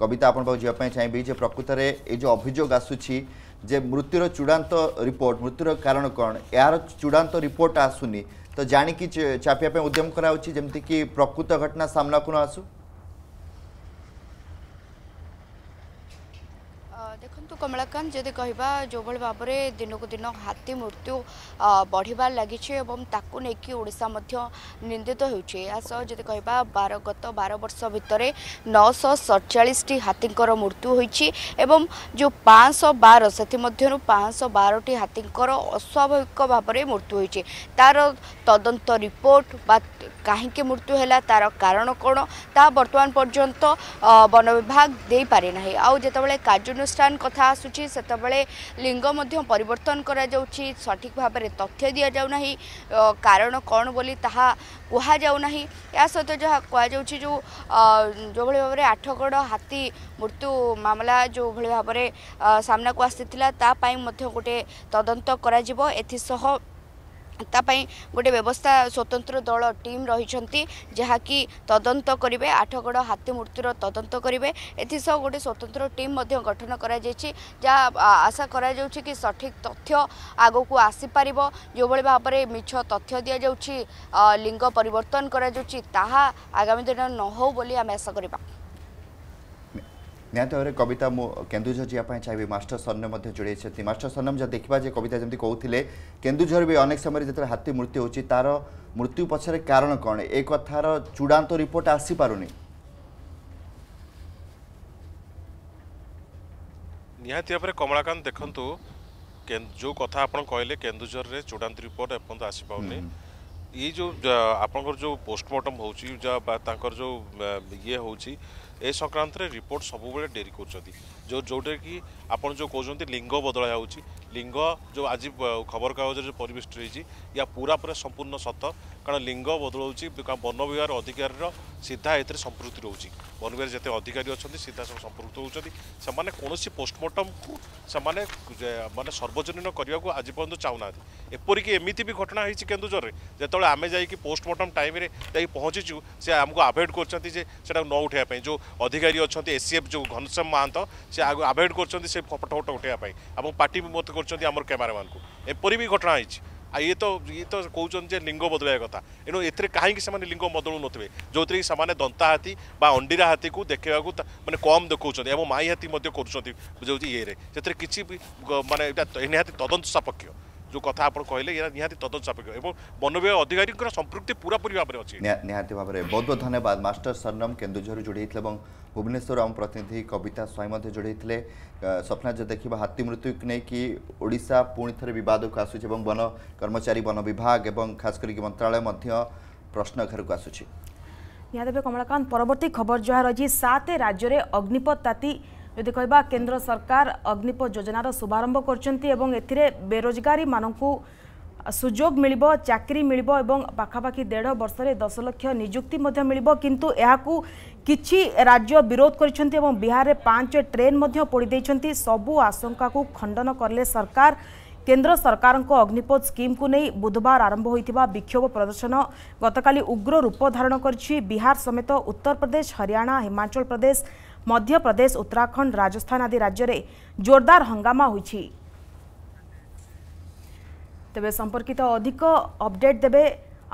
কবিতা আপনার যাওয়া চাইবি যে প্রকৃতরে এই যে অভিযোগ আসুছি যে মৃত্যুর চূড়ান্ত রিপোর্ট মৃত্যুর কারণ কণ এর চূড়ান্ত রিপোর্ট আসুনি তো জাঁকি চাপিয়া উদ্যম করা হচ্ছে যেমিকি প্রকৃত ঘটনা সামনাকু ন আসু কমলাকান্ত যদি কহা যেভাবে ভাবে দিনক দিন হাতী মৃত্যু বড়িবার লাগিছে এবং তাকে নেই ওড়শা নিন্দিত হচ্ছে এসহ যদি কহা বার গত বার বর্ষ ভিতরে নশ সতচাশটি হাতীঙ্কর মৃত্যু হয়েছে এবং যে পাঁচশ বার সেমধ্যে পাঁচশ বারটি হাতীঙ্কর অস্বাভাবিক ভাবে মৃত্যু হয়েছে তার তদন্ত রিপোর্ট বা কাহিকি মৃত্যু হল তার কারণ কোণ তা বর্তমান পর্যন্ত বন বিভাগ দিয়ে পারে না আউ যেতবে কার্যানুষ্ঠান কথা କଥା ଆସୁଛି ସେତେବେଳେ ଲିଙ୍ଗ ମଧ୍ୟ ପରିବର୍ତ୍ତନ କରାଯାଉଛି ସଠିକ୍ ଭାବରେ ତଥ୍ୟ ଦିଆଯାଉନାହିଁ କାରଣ କ'ଣ ବୋଲି ତାହା କୁହାଯାଉନାହିଁ ଏହା ସହିତ ଯାହା କୁହାଯାଉଛି ଯେଉଁ ଯେଉଁଭଳି ଭାବରେ ଆଠଗଡ଼ ହାତୀ ମୃତ୍ୟୁ ମାମଲା ଯେଉଁଭଳି ଭାବରେ ସାମ୍ନାକୁ ଆସିଥିଲା ତା ପାଇଁ ମଧ୍ୟ ଗୋଟେ ତଦନ୍ତ କରାଯିବ ଏଥିସହ ତା ଗୋଟେ ବ୍ୟବସ୍ଥା ସ୍ୱତନ୍ତ୍ର ଦଳ ଟିମ୍ ରହିଛନ୍ତି ଯାହାକି ତଦନ୍ତ କରିବେ ଆଠଗଡ଼ ହାତୀ ମୂର୍ତ୍ତିର ତଦନ୍ତ କରିବେ ଏଥିସହ ଗୋଟେ ସ୍ୱତନ୍ତ୍ର ଟିମ୍ ମଧ୍ୟ ଗଠନ କରାଯାଇଛି ଯାହା ଆଶା କରାଯାଉଛି କି ସଠିକ୍ ତଥ୍ୟ ଆଗକୁ ଆସିପାରିବ ଯେଉଁଭଳି ଭାବରେ ମିଛ ତଥ୍ୟ ଦିଆଯାଉଛି ଲିଙ୍ଗ ପରିବର୍ତ୍ତନ କରାଯାଉଛି ତାହା ଆଗାମୀ ଦିନ ନ ହେଉ ବୋଲି ଆମେ ଆଶା କରିବା ନିହାତି ଭାବରେ କବିତା ମୁଁ କେନ୍ଦୁଝର ଯିବା ପାଇଁ ଚାହିଁବି ମାଷ୍ଟର ସର୍ଣ୍ଣମ ମଧ୍ୟ ଯୋଡ଼େଇଛନ୍ତି ମାଷ୍ଟର ସର୍ଣ୍ଣମ ଯଦି ଦେଖିବା ଯେ କବିତା ଯେମିତି କହୁଥିଲେ କେନ୍ଦୁଝର ବି ଅନେକ ସମୟରେ ଯେତେବେଳେ ହାତୀ ମୃତ୍ୟୁ ହେଉଛି ତାର ମୃତ୍ୟୁ ପଛରେ କାରଣ କ'ଣ ଏ କଥାର ଚୂଡ଼ାନ୍ତ ରିପୋର୍ଟ ଆସିପାରୁନି ନିହାତି ଭାବରେ କମଳାକାନ୍ତ ଦେଖନ୍ତୁ ଯେଉଁ କଥା ଆପଣ କହିଲେ କେନ୍ଦୁଝରରେ ଚୂଡ଼ାନ୍ତ ରିପୋର୍ଟ ଏପର୍ଯ୍ୟନ୍ତ ଆସିପାରୁନି ଏଇ ଯେଉଁ ଆପଣଙ୍କର ଯେଉଁ ପୋଷ୍ଟମର୍ଟମ୍ ହେଉଛି ବା ତାଙ୍କର ଯେଉଁ ଇଏ ହେଉଛି ए संक्रांत रिपोर्ट सब डेरी कर जो जोटा कि ଆପଣ ଯେଉଁ କହୁଛନ୍ତି ଲିଙ୍ଗ ବଦଳା ଯାଉଛି ଲିଙ୍ଗ ଯେଉଁ ଆଜି ଖବରକାଗଜରେ ଯେଉଁ ପରିବେଶିତ ହୋଇଛି ଏହା ପୁରା ପୁରା ସମ୍ପୂର୍ଣ୍ଣ ସତ କାରଣ ଲିଙ୍ଗ ବଦଳାଉଛି କାରଣ ବନ ବିଭାଗର ଅଧିକାରୀର ସିଧା ଏଥିରେ ସମ୍ପୃକ୍ତି ରହୁଛି ବନ ବିଭାଗରେ ଯେତେ ଅଧିକାରୀ ଅଛନ୍ତି ସିଧା ସବୁ ସମ୍ପୃକ୍ତ ହେଉଛନ୍ତି ସେମାନେ କୌଣସି ପୋଷ୍ଟମର୍ଟମକୁ ସେମାନେ ମାନେ ସର୍ବଜନୀନ କରିବାକୁ ଆଜି ପର୍ଯ୍ୟନ୍ତ ଚାହୁଁନାହାନ୍ତି ଏପରିକି ଏମିତି ବି ଘଟଣା ହେଇଛି କେନ୍ଦୁଝରରେ ଯେତେବେଳେ ଆମେ ଯାଇକି ପୋଷ୍ଟମର୍ଟମ ଟାଇମ୍ରେ ଯାଇକି ପହଞ୍ଚିଛୁ ସେ ଆମକୁ ଆଭଏଡ଼ କରୁଛନ୍ତି ଯେ ସେଟାକୁ ନ ଉଠାଇବା ପାଇଁ ଯେଉଁ ଅଧିକାରୀ ଅଛନ୍ତି ଏସିଏଫ୍ ଯେଉଁ ଘନଶ୍ୟାମ ମହାନ୍ତ ସେ ଆଭଏଡ଼ କରୁଛନ୍ତି সে ফটো ফটোফটো উঠাইয়া এবং পার্টি বি মত করছেন আমার ক্যামেরাম্যান এপরি বি ঘটনা হয়েছে ইয়ে তো ইয়ে তো কৌন যে লিঙ্গ বদলাইয়া কথা এণু এতে কাহি সে লিঙ্গ বদলু নথে যেতে কি সে দন্তা হাতি বা অন্ডিরা হাতি দেখে মানে কম দেখাউছেন এবং মাই হাতি করছেন যে ইয়ে সেতে কিছু মানে এটা নিহতি তদন্ত সাপেক্ষ যে কথা আপনার কহিলেন এটা নিহতি তদন্ত সাপেক্ষ এবং বন বিভাগ অধিকারীঙ্কর সম্পৃক্তি পুরাপুরি ভাবে অনেক নিহতি ভাবে বহু বহু ধন্যবাদ মাস্টার সরনম কেন্দুঝর যোড়ি এবং भुवनेश्वर आम प्रतिनिधि कविता स्वयं जोड़े स्वप्ना जो देखा हाथी मृत्यु नहीं ओडा पुणी थे बद को आसूँ और वन कर्मचारी वन विभाग और खास कर मंत्रालय प्रश्न घर को आसूँ निहत कमलाकांत परवर्त खबर जहाँ रही सात राज्य में अग्निपथ ताती जदि कह केन्द्र सरकार अग्निपथ योजनार शुभारंभ कर बेरोजगारी मानू ସୁଯୋଗ ମିଳିବ ଚାକିରି ମିଳିବ पखापाखि ପାଖାପାଖି ଦେଢ଼ ବର୍ଷରେ ଦଶ ଲକ୍ଷ ନିଯୁକ୍ତି ମଧ୍ୟ କିଛି ରାଜ୍ୟ ବିରୋଧ କରିଛନ୍ତି ଏବଂ ବିହାରରେ ପାଞ୍ଚ ଟ୍ରେନ୍ ମଧ୍ୟ ପୋଡ଼ି ଦେଇଛନ୍ତି ସବୁ ଆଶଙ୍କାକୁ ଖଣ୍ଡନ କଲେ ସରକାର କେନ୍ଦ୍ର ସରକାରଙ୍କ ଅଗ୍ନିପଥ ସ୍କିମ୍କୁ ନେଇ ବୁଧବାର ଆରମ୍ଭ ହୋଇଥିବା ବିକ୍ଷୋଭ ପ୍ରଦର୍ଶନ ଗତକାଲି ଉଗ୍ର ରୂପ ଧାରଣ କରିଛି ବିହାର ସମେତ ଉତ୍ତରପ୍ରଦେଶ ହରିୟାଣା ହିମାଚଳ ପ୍ରଦେଶ ମଧ୍ୟପ୍ରଦେଶ ଉତ୍ତରାଖଣ୍ଡ ରାଜସ୍ଥାନ ଆଦି ରାଜ୍ୟରେ ଜୋରଦାର ହଙ୍ଗାମା ହୋଇଛି ତେବେ ସମ୍ପର୍କିତ ଅଧିକ ଅପଡେଟ୍ ଦେବେ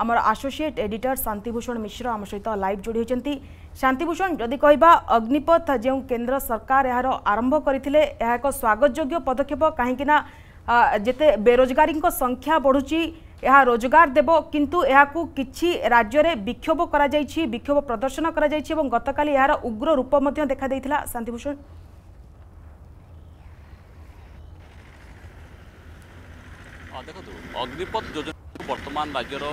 আমার আসোসিয়েট এডিটর শান্তিভূষণ মিশ্র আমার সহ লাইভ যোড়ি হয়েছেন শান্তিভূষণ যদি কহা অগ্নিপথ যে কেন্দ্র সরকার এর আরম্ভ করে এক স্বাগতযোগ্য পদক্ষেপ কিনা যেতে বেরোজগারী সংখ্যা বড়ুচি রোজগার দেব কিন্তু ଦେବ କିନ୍ତୁ ଏହାକୁ বিক্ষোভ করা ବିକ୍ଷୋଭ বিক্ষোভ প্রদর্শন করা କରାଯାଇଛି এবং ଗତକାଲି এর উগ্র রূপ ମଧ୍ୟ ଦେଖାଦେଇଥିଲା ଶାନ୍ତିଭୂଷଣ ଦେଖନ୍ତୁ অগ্নিপথ যোজনা বর্তমান রাজ্যের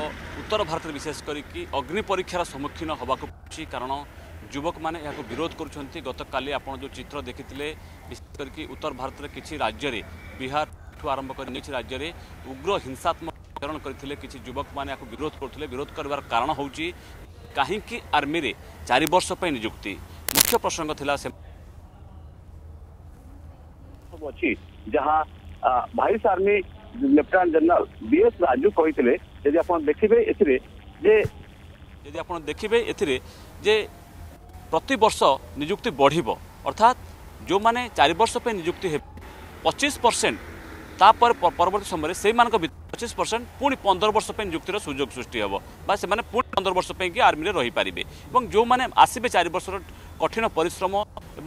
উত্তর ভারতের বিশেষ করি অগ্নি পরীক্ষার সম্মুখীন হওয়া পড়ছে কারণ যুবক মানে এখন বিরোধ করছেন গতকাল আপনার যে চিত্র দেখিলে বিশেষ করি উত্তর ভারতের কিছু রাজ্যের বিহার আরম্ভ করে নিয়েছে রাজ্যের উগ্র হিংসাত্মক আচরণ করে কিছু যুবক মানে এখন বিরোধ করলে বিরোধ করবার কারণ হচ্ছে কাহিকি আর্মি চারি বর্ষ পাই নিযুক্তি মুখ্য প্রসঙ্গ লা সে ଅଛି ଯାହା vice army lieutenant general BS Raju কে যদি আপনার দেখবে এতে যে যদি আপনার দেখবে এতে যে প্রতবর্ষ নিযুক্তি বড় অর্থাৎ যে চারিবর্ষ নিযুক্তি হবে পঁচিশ পরসেন্ট তাপরে পরবর্তী সময় সেই পঁচিশ পরসেন্ট পুঁ পনেরো বর্ষ নিযুক্তির সুযোগ সৃষ্টি হব বা সে পুঁ পনেরো বর্ষ আর্মিরে রহিপারে এবং যে আসবে চারিবর্ষর কঠিন পরিশ্রম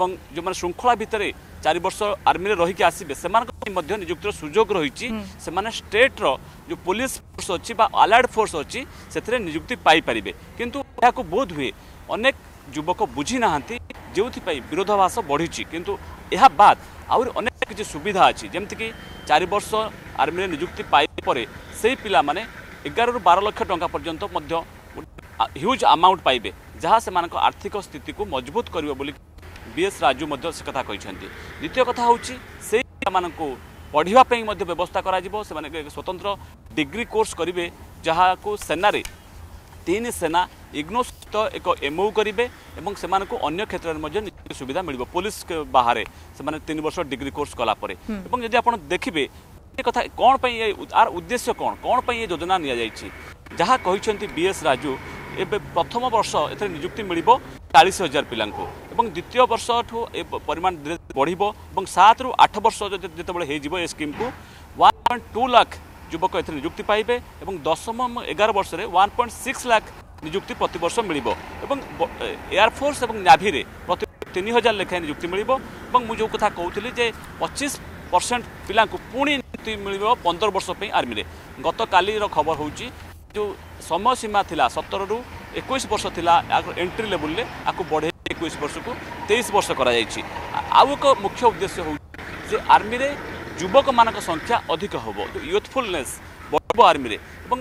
এবং ଯେଉଁମାନେ ଶୃଙ୍ଖଳା ଭିତରେ ଚାରି ବର୍ଷ ଆର୍ମିରେ ରହିକି ଆସିବେ ସେମାନଙ୍କ ପାଇଁ ମଧ୍ୟ ନିଯୁକ୍ତିର ସୁଯୋଗ ରହିଛି ସେମାନେ ଷ୍ଟେଟ୍ର ଯେଉଁ ପୋଲିସ ଫୋର୍ସ ଅଛି ବା ଆଲାର୍ଟ ଫୋର୍ସ ଅଛି ସେଥିରେ ନିଯୁକ୍ତି ପାଇପାରିବେ କିନ୍ତୁ ଏହାକୁ ବୋଧ ହୁଏ ଅନେକ ଯୁବକ ବୁଝି ନାହାନ୍ତି ଯେଉଁଥିପାଇଁ ବିରୋଧାଭାସ ବଢ଼ିଛି କିନ୍ତୁ ଏହା ବାଦ ଆହୁରି ଅନେକ କିଛି ସୁବିଧା ଅଛି ଯେମିତିକି ଚାରି ବର୍ଷ ଆର୍ମିରେ ନିଯୁକ୍ତି ପାଇବା ପରେ ସେହି ପିଲାମାନେ ଏଗାରରୁ ବାର ଲକ୍ଷ ଟଙ୍କା ପର୍ଯ୍ୟନ୍ତ ମଧ୍ୟ ହ୍ୟୁଜ୍ ଆମାଉଣ୍ଟ ପାଇବେ ଯାହା ସେମାନଙ୍କ ଆର୍ଥିକ ସ୍ଥିତିକୁ ମଜବୁତ କରିବ ବୋଲି বিএস রাজু মধ্য সে কথা কিন্তু দ্বিতীয় কথা হচ্ছে সেই ପିଲାମାନଙ୍କୁ ପଢ଼ିବା ପାଇଁ ମଧ୍ୟ ବ୍ୟବସ୍ଥା କରାଯିବ ସେମାନେ ସ୍ୱତନ୍ତ୍ର ଡିଗ୍ରୀ କୋର୍ସ କରିବେ ଯାହାକୁ ସେନାରେ ତିନି ସେନା ଇଗ୍ନୋ ସହିତ ଏକ ଏମ୍ଓ କରିବେ ଏବଂ ସେମାନଙ୍କୁ ଅନ୍ୟ କ୍ଷେତ୍ରରେ ମଧ୍ୟ ନିଯୁକ୍ତି ସୁବିଧା ମିଳିବ ପୋଲିସ ବାହାରେ ସେମାନେ ତିନି ବର୍ଷ ଡିଗ୍ରୀ କୋର୍ସ କଲା ପରେ ଏବଂ ଯଦି ଆପଣ ଦେଖିବେ ଏ କଥା କ'ଣ ପାଇଁ ଏ ଆର ଉଦ୍ଦେଶ୍ୟ କ'ଣ କ'ଣ ପାଇଁ ଏ ଯୋଜନା ନିଆଯାଇଛି ଯାହା କହିଛନ୍ତି ବି ଏସ୍ ରାଜୁ ଏବେ ପ୍ରଥମ ବର୍ଷ ଏଥିରେ ନିଯୁକ୍ତି ମିଳିବ ଚାଳିଶ ହଜାର ପିଲାଙ୍କୁ ଏବଂ ଦ୍ୱିତୀୟ ବର୍ଷଠୁ ଏ ପରିମାଣ ଧୀରେ ବଢ଼ିବ ଏବଂ ସାତରୁ ଆଠ ବର୍ଷ ଯେତେବେଳେ ହୋଇଯିବ ଏ ସ୍କିମ୍କୁ ୱାନ୍ ପଏଣ୍ଟ ଟୁ ଲାକ୍ ଯୁବକ ଏଥିରେ ନିଯୁକ୍ତି ପାଇବେ ଏବଂ ଦଶମ ଏଗାର ବର୍ଷରେ ୱାନ୍ ପଏଣ୍ଟ ସିକ୍ସ ଲାକ୍ ନିଯୁକ୍ତି ପ୍ରତିବର୍ଷ ମିଳିବ ଏବଂ ଏୟାରଫୋର୍ସ ଏବଂ ନାଭିରେ ପ୍ରତି ତିନି ହଜାର ଲେଖାଏଁ ନିଯୁକ୍ତି ମିଳିବ ଏବଂ ମୁଁ ଯେଉଁ କଥା କହୁଥିଲି ଯେ ପଚିଶ ପରସେଣ୍ଟ ପିଲାଙ୍କୁ ପୁଣି ନିଯୁକ୍ତି ମିଳିବ ପନ୍ଦର ବର୍ଷ ପାଇଁ ଆର୍ମିରେ ଗତକାଲିର ଖବର ହେଉଛି ଯେଉଁ ସମୟ ସୀମା ଥିଲା ସତରରୁ ଏକୋଇଶ ବର୍ଷ ଥିଲା ଏଣ୍ଟ୍ରି ଲେବୁଲରେ ଆକୁ ବଢ଼େଇ ଏକୋଇଶ ବର୍ଷକୁ ତେଇଶ ବର୍ଷ କରାଯାଇଛି ଆଉ ଏକ ମୁଖ୍ୟ ଉଦ୍ଦେଶ୍ୟ ହେଉଛି ଯେ ଆର୍ମିରେ ଯୁବକମାନଙ୍କ ସଂଖ୍ୟା ଅଧିକ ହେବ ୟୁଥଫୁଲନେସ୍ ବଢ଼ିବ ଆର୍ମିରେ ଏବଂ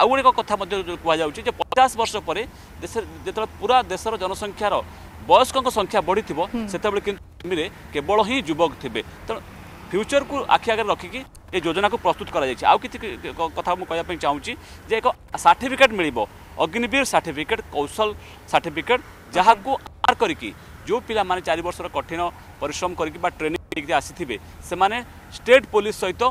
ଆଉ ଗୋଟେ କଥା ମଧ୍ୟ କୁହାଯାଉଛି ଯେ ପଚାଶ ବର୍ଷ ପରେ ଦେଶରେ ଯେତେବେଳେ ପୁରା ଦେଶର ଜନସଂଖ୍ୟାର ବୟସ୍କଙ୍କ ସଂଖ୍ୟା ବଢ଼ିଥିବ ସେତେବେଳେ କିନ୍ତୁ ଆର୍ମିରେ କେବଳ ହିଁ ଯୁବକ ଥିବେ ତେଣୁ ଫ୍ୟୁଚରକୁ ଆଖି ଆଗରେ ରଖିକି ଏ ଯୋଜନାକୁ ପ୍ରସ୍ତୁତ କରାଯାଇଛି ଆଉ କିଛି କଥା ମୁଁ କହିବା ପାଇଁ ଚାହୁଁଛି ଯେ ଏକ ସାର୍ଟିଫିକେଟ୍ ମିଳିବ ଅଗ୍ନିବୀର ସାର୍ଟିଫିକେଟ୍ କୌଶଳ ସାର୍ଟିଫିକେଟ୍ ଯାହାକୁ ଆର୍ କରିକି ଯେଉଁ ପିଲାମାନେ ଚାରି ବର୍ଷର କଠିନ ପରିଶ୍ରମ କରିକି ବା ଟ୍ରେନିଂ ନେଇକି ଆସିଥିବେ ସେମାନେ ଷ୍ଟେଟ୍ ପୋଲିସ ସହିତ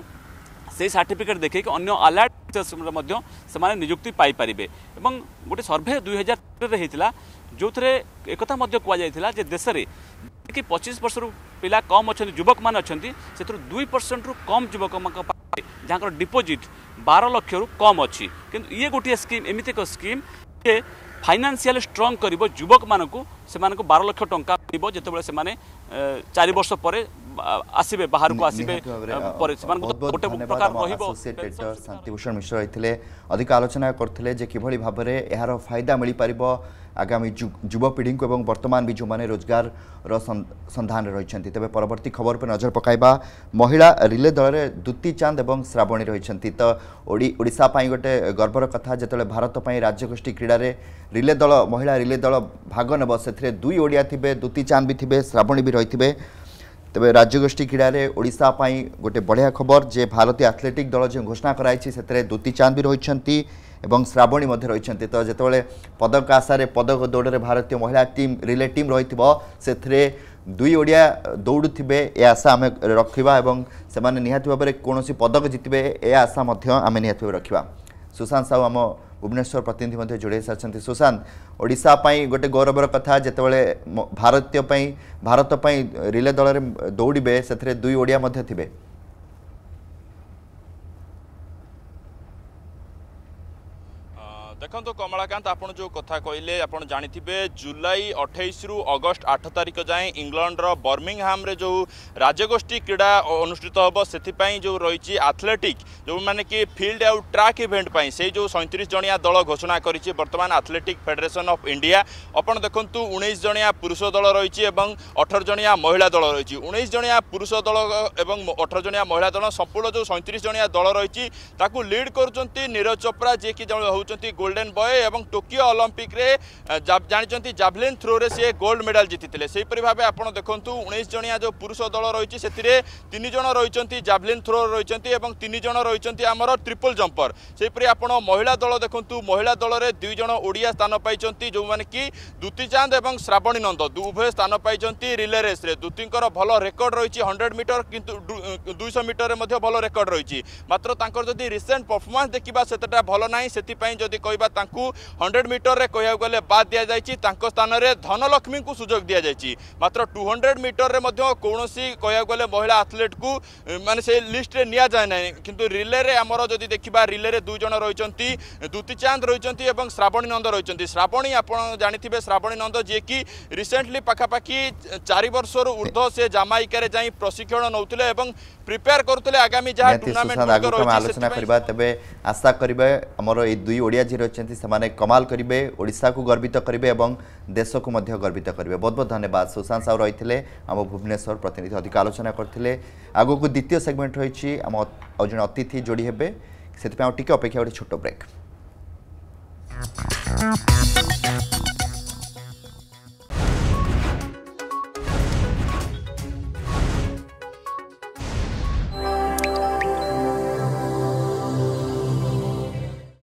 সেই সার্টিফিকেট দেখেকি অন্য আলার্ট টিচর্সরে মধ্যে সেমানে নিযুক্তি পাইপারিবে এবং গোটে সর্ভে দুই হাজার তেরে হয়েছিল যে একথা মধ্যে কুয়া যাই যে দেশের କି ପଚିଶ ବର୍ଷରୁ ପିଲା କମ୍ ଅଛନ୍ତି ଯୁବକମାନେ ଅଛନ୍ତି ସେଥିରୁ ଦୁଇ ପରସେଣ୍ଟରୁ କମ୍ ଯୁବକମାନଙ୍କ ପାଖରେ ଯାହାଙ୍କର ଡିପୋଜିଟ୍ ବାର ଲକ୍ଷରୁ କମ୍ ଅଛି କିନ୍ତୁ ଇଏ ଗୋଟିଏ ସ୍କିମ୍ ଏମିତି ଏକ ସ୍କିମ୍ ଯେ ଫାଇନାନ୍ସିଆଲ ଷ୍ଟ୍ରଙ୍ଗ କରିବ ଯୁବକମାନଙ୍କୁ ସେମାନଙ୍କୁ ବାର ଲକ୍ଷ ଟଙ୍କା ମିଳିବ ଯେତେବେଳେ ସେମାନେ ଚାରି ବର୍ଷ ପରେ ଆସିବେ ବାହାରକୁ ଆସିବେ ପରେ সেমানকু ଗୋଟେ প্রকার রহিব ଶାନ୍ତିଭୂଷଣ ମିଶ୍ର মিশ্র ଅଧିକ ଆଲୋଚନା আলোচনা ଯେ କିଭଳି ଭାବରେ ଏହାର ଫାଇଦା ମିଳିପାରିବ আগামী যুবপিঢ়ীঙ্কু এবং বর্তমান বি ଯେଉଁମାନେ ରୋଜଗାରର ସନ୍ଧାନରେ ରହିଛନ୍ତି ତେବେ ପରବର୍ତ୍ତୀ ଖବର ଉପରେ ନଜର ପକାଇବା ମହିଳା ରିଲେ ଦଳରେ ଦୂତି ଚାନ୍ଦ ଏବଂ ଶ୍ରାବଣୀ ରହିଛନ୍ତି ତ ଓଡ଼ିଶା ପାଇଁ ଗୋଟେ ଗର୍ବର କଥା ଯେତେବେଳେ ଭାରତ ପାଇଁ ରାଜ୍ୟଗୋଷ୍ଠୀ କ୍ରୀଡ଼ାରେ ରିଲେ ଦଳ ମହିଳା ରିଲେ ଦଳ ଭାଗ ନେବ ସେଥିରେ ଦୁଇ ଓଡ଼ିଆ ଥିବେ ଦୂତି ଚାନ୍ଦ ବି ଥିବେ ଶ୍ରାବଣୀ ବି ରହିଥିବେ তবে রাজ্যগোষ্ঠী ক্রীড়ার ওড়শা গোটে বড়িয়া খবর যে ভারতীয় আথলেটিক দল যে ঘোষণা করাইছে সেতরে দ্যুতি চাঁদ বি রয়েছেন ଏବଂ ଶ୍ରାବଣୀ ମଧ୍ୟ ରହିଛନ୍ତି ତ ଯେତେବେଳେ ପଦକ ଆଶାରେ ପଦକ ଦୌଡ଼ରେ ଭାରତୀୟ ମହିଳା ଟିମ୍ ରିଲେ ଟିମ୍ ରହିଥିବ ସେଥିରେ ଦୁଇ ଓଡ଼ିଆ ଦୌଡ଼ୁଥିବେ ଏ ଆଶା ଆମେ ରଖିବା ଏବଂ ସେମାନେ ନିହାତି ଭାବରେ କୌଣସି ପଦକ ଜିତିବେ ଏ ଆଶା ମଧ୍ୟ ଆମେ ନିହାତି ଭାବରେ ରଖିବା ସୁଶାନ୍ତ ସାହୁ ଆମ ଭୁବନେଶ୍ୱର ପ୍ରତିନିଧି ମଧ୍ୟ ଯୋଡ଼ାଇ ସାରିଛନ୍ତି ସୁଶାନ୍ତ ଓଡ଼ିଶା ପାଇଁ ଗୋଟେ ଗୌରବର କଥା ଯେତେବେଳେ ଭାରତୀୟ ପାଇଁ ଭାରତ ପାଇଁ ରିଲେ ଦଳରେ ଦୌଡ଼ିବେ ସେଥିରେ ଦୁଇ ଓଡ଼ିଆ ମଧ୍ୟ ଥିବେ ଦେଖନ୍ତୁ କମଳାକାନ୍ତ ଆପଣ ଯେଉଁ କଥା କହିଲେ ଆପଣ ଜାଣିଥିବେ ଜୁଲାଇ ଅଠେଇଶରୁ ଅଗଷ୍ଟ ଆଠ ତାରିଖ ଯାଏଁ ଇଂଲଣ୍ଡର ବର୍ମିଂହାମରେ ଯେଉଁ ରାଜ୍ୟଗୋଷ୍ଠୀ କ୍ରୀଡ଼ା ଅନୁଷ୍ଠିତ ହେବ ସେଥିପାଇଁ ଯେଉଁ ରହିଛି ଆଥଲେଟିକ୍ ଯେଉଁମାନେ କି ଫିଲ୍ଡ ଆଉ ଟ୍ରାକ୍ ଇଭେଣ୍ଟ ପାଇଁ ସେଇ ଯେଉଁ ସଇଁତିରିଶ ଜଣିଆ ଦଳ ଘୋଷଣା କରିଛି ବର୍ତ୍ତମାନ ଆଥଲେଟିକ୍ ଫେଡେରେସନ୍ ଅଫ୍ ଇଣ୍ଡିଆ ଆପଣ ଦେଖନ୍ତୁ ଉଣେଇଶ ଜଣିଆ ପୁରୁଷ ଦଳ ରହିଛି ଏବଂ ଅଠର ଜଣିଆ ମହିଳା ଦଳ ରହିଛି ଉଣେଇଶ ଜଣିଆ ପୁରୁଷ ଦଳ ଏବଂ ଅଠର ଜଣିଆ ମହିଳା ଦଳ ସମ୍ପୂର୍ଣ୍ଣ ଯେଉଁ ସଇଁତିରିଶ ଜଣିଆ ଦଳ ରହିଛି ତାକୁ ଲିଡ୍ କରୁଛନ୍ତି ନିରଜ ଚୋପ୍ରା ଯିଏକି ହେଉଛନ୍ତି ଗୋଲ୍ଡ ଗାର୍ଡେନ୍ ବୟ ଏବଂ ଟୋକିଓ ଅଲମ୍ପିକ୍ରେ ଜାଣିଛନ୍ତି ଜାଭ୍ଲିନ୍ ଥ୍ରୋରେ ସିଏ ଗୋଲ୍ଡ ମେଡାଲ୍ ଜିତିଥିଲେ ସେହିପରି ଭାବେ ଆପଣ ଦେଖନ୍ତୁ ଉଣେଇଶ ଜଣିଆ ଯେଉଁ ପୁରୁଷ ଦଳ ରହିଛି ସେଥିରେ ତିନି ଜଣ ରହିଛନ୍ତି ଜାଭ୍ଲିନ୍ ଥ୍ରୋ ରହିଛନ୍ତି ଏବଂ ତିନି ଜଣ ରହିଛନ୍ତି ଆମର ଟ୍ରିପଲ୍ ଜମ୍ପର୍ ସେହିପରି ଆପଣ ମହିଳା ଦଳ ଦେଖନ୍ତୁ ମହିଳା ଦଳରେ ଦୁଇ ଜଣ ଓଡ଼ିଆ ସ୍ଥାନ ପାଇଛନ୍ତି ଯେଉଁମାନେ କି ଦୁତି ଚାନ୍ଦ ଏବଂ ଶ୍ରାବଣୀ ନନ୍ଦ ଉଭୟ ସ୍ଥାନ ପାଇଛନ୍ତି ରିଲେ ରେସ୍ରେ ଦୁତିଙ୍କର ଭଲ ରେକର୍ଡ଼ ରହିଛି ହଣ୍ଡ୍ରେଡ଼ ମିଟର କିନ୍ତୁ ଦୁଇଶହ ମିଟରରେ ମଧ୍ୟ ଭଲ ରେକର୍ଡ଼ ରହିଛି ମାତ୍ର ତାଙ୍କର ଯଦି ରିସେଣ୍ଟ ପରଫର୍ମାନ୍ସ ଦେଖିବା ସେତେଟା ଭଲ ନାହିଁ ସେଥିପାଇଁ ଯଦି କହିବା ତାଙ୍କୁ ହଣ୍ଡ୍ରେଡ଼ ମିଟରରେ କହିବାକୁ ଗଲେ ବାଦ୍ ଦିଆଯାଇଛି ତାଙ୍କ ସ୍ଥାନରେ ଧନଲକ୍ଷ୍ମୀଙ୍କୁ ସୁଯୋଗ ଦିଆଯାଇଛି ମାତ୍ର ଟୁ ହଣ୍ଡ୍ରେଡ଼ ମିଟରରେ ମଧ୍ୟ କୌଣସି କହିବାକୁ ଗଲେ ମହିଳା ଆଥଲେଟ୍କୁ ମାନେ ସେ লিষ্টে নিয়া যায় না কিন্তু রিলেরে আমার যদি দেখা রিলেরে দুইজন রয়েছেন দ্যুতি চাঁদ রয়েছেন এবং শ্রাবণী নন্দ রয়েছেন শ্রাবণী আপনার জাঁথিবে শ্রাবণী নন্দ যিকি রিসেন্টলি পাখাপাখি চারি বর্ষর ঊর্ধ্ব সে জামাইকার যাই প্রশিক্ষণ নৌলে এবং প্রিপেয়ার করুলে আগামী যা টুর্নামেন্ট আলোচনা করা তবে আশা করবে আমার এই দুই ওড়িয়া ঝিও କରିଛନ୍ତି ସେମାନେ କମାଲ କରିବେ ଓଡ଼ିଶାକୁ ଗର୍ବିତ କରିବେ ଏବଂ ଦେଶକୁ ମଧ୍ୟ ଗର୍ବିତ କରିବେ ବହୁତ ବହୁତ ଧନ୍ୟବାଦ ସୁଶାନ୍ତ ସାହୁ ରହିଥିଲେ ଆମ ଭୁବନେଶ୍ୱର ପ୍ରତିନିଧି ଅଧିକ ଆଲୋଚନା କରିଥିଲେ ଆଗକୁ ଦ୍ୱିତୀୟ ସେଗମେଣ୍ଟ ରହିଛି ଆମ ଆଉ ଜଣେ ଅତିଥି ଯୋଡ଼ି ହେବେ ସେଥିପାଇଁ ଆଉ ଟିକେ ଅପେକ୍ଷା ଗୋଟେ ଛୋଟ ବ୍ରେକ୍